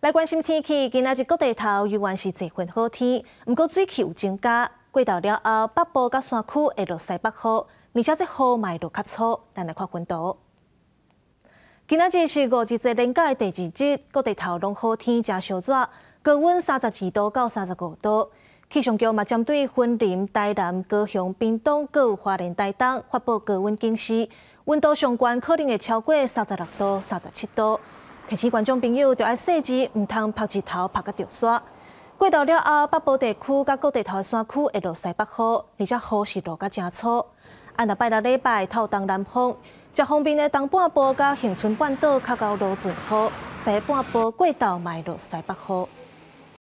来关心天气，今仔日各地头依然是十分好天，不过水气有增加。过到了后，北部甲山区会落西北雨，而且这雨脉落较粗。咱来看温度。今仔日是五日节连假的第二日，各地头拢好天正烧雨，高温三十二度到三十五度。气象局嘛针对云林、台南、高雄、屏东各有华人台东发布高温警示，温度上关可能会超过三十六度、三十七度。提醒观众朋友，要爱细致，毋通曝日头曝到着沙。过道了后，北部地区甲各地头山区会落西北雨，而且雨是落甲正粗。按那拜六礼拜透东南风，则方便的东半部甲恒春半岛较高落阵雨，西半部过道卖落西北雨。